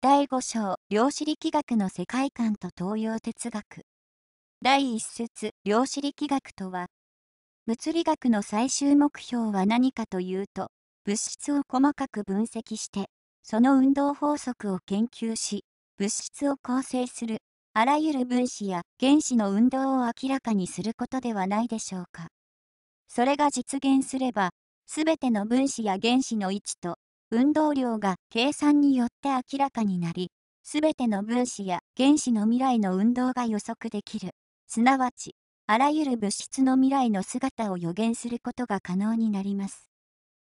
第5章量子力学の世界観と東洋哲学第1節量子力学とは物理学の最終目標は何かというと物質を細かく分析してその運動法則を研究し物質を構成するあらゆる分子や原子の運動を明らかにすることではないでしょうかそれが実現すれば全ての分子や原子の位置と運動量が計算によって明らかになり、すべての分子や原子の未来の運動が予測できる。すなわち、あらゆる物質の未来の姿を予言することが可能になります。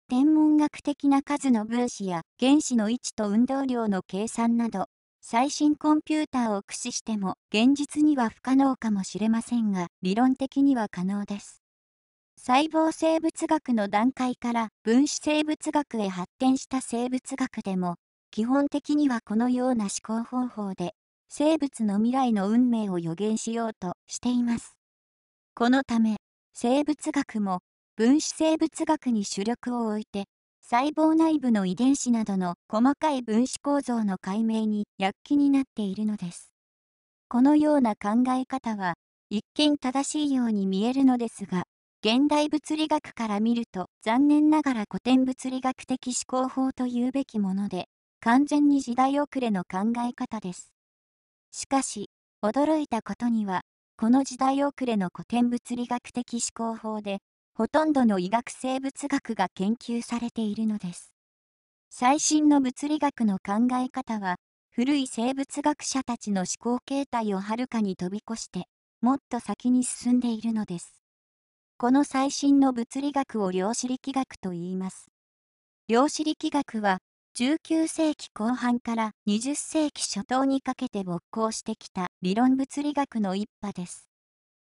天文学的な数の分子や原子の位置と運動量の計算など、最新コンピューターを駆使しても現実には不可能かもしれませんが、理論的には可能です。細胞生物学の段階から分子生物学へ発展した生物学でも、基本的にはこのような思考方法で、生物の未来の運命を予言しようとしています。このため、生物学も分子生物学に主力を置いて、細胞内部の遺伝子などの細かい分子構造の解明に躍起になっているのです。このような考え方は、一見正しいように見えるのですが、現代物理学から見ると残念ながら古典物理学的思考法というべきもので完全に時代遅れの考え方ですしかし驚いたことにはこの時代遅れの古典物理学的思考法でほとんどの医学生物学が研究されているのです最新の物理学の考え方は古い生物学者たちの思考形態をはるかに飛び越してもっと先に進んでいるのですこの最新の物理学を量子力学と言います。量子力学は、19世紀後半から20世紀初頭にかけて勃興してきた理論物理学の一派です。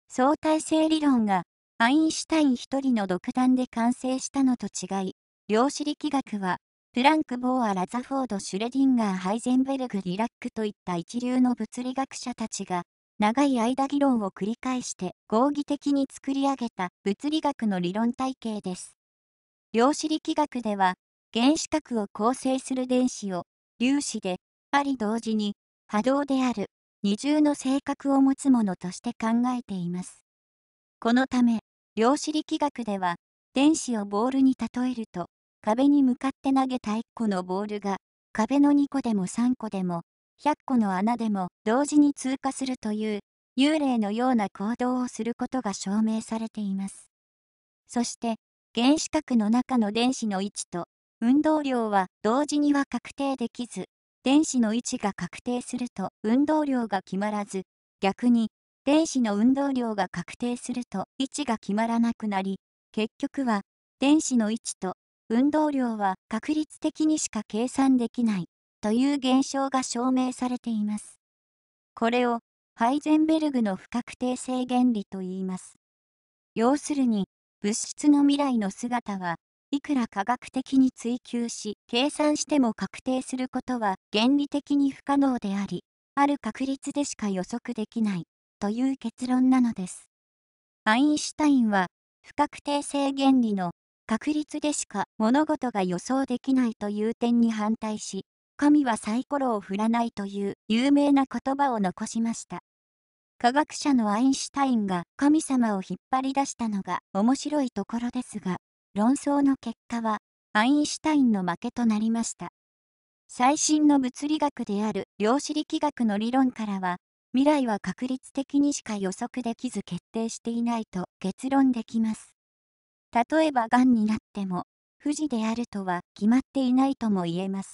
相対性理論がアインシュタイン一人の独断で完成したのと違い、量子力学はプランク・ボーア・ラザフォード・シュレディンガー・ハイゼンベルグ・リラックといった一流の物理学者たちが長い間議論を繰り返して合議的に作り上げた物理学の理論体系です。量子力学では原子核を構成する電子を粒子であり同時に波動である二重の性格を持つものとして考えています。このため量子力学では電子をボールに例えると壁に向かって投げた1個のボールが壁の2個でも3個でも100個の穴でも同時に通過するという幽霊のような行動をすることが証明されています。そして原子核の中の電子の位置と運動量は同時には確定できず電子の位置が確定すると運動量が決まらず逆に電子の運動量が確定すると位置が決まらなくなり結局は電子の位置と運動量は確率的にしか計算できないという現象が証明されています。これをハイゼンベルグの不確定性原理と言います。要するに、物質の未来の姿はいくら科学的に追求し計算しても確定することは原理的に不可能であり、ある確率でしか予測できないという結論なのです。アインシュタインは不確定性原理の確率でしか物事が予想できないという点に反対し、神はサイコロを振らないという有名な言葉を残しました。科学者のアインシュタインが神様を引っ張り出したのが面白いところですが、論争の結果はアインシュタインの負けとなりました。最新の物理学である量子力学の理論からは、未来は確率的にしか予測できず決定していないと結論できます。例えば癌になっても、不治であるとは決まっていないとも言えます。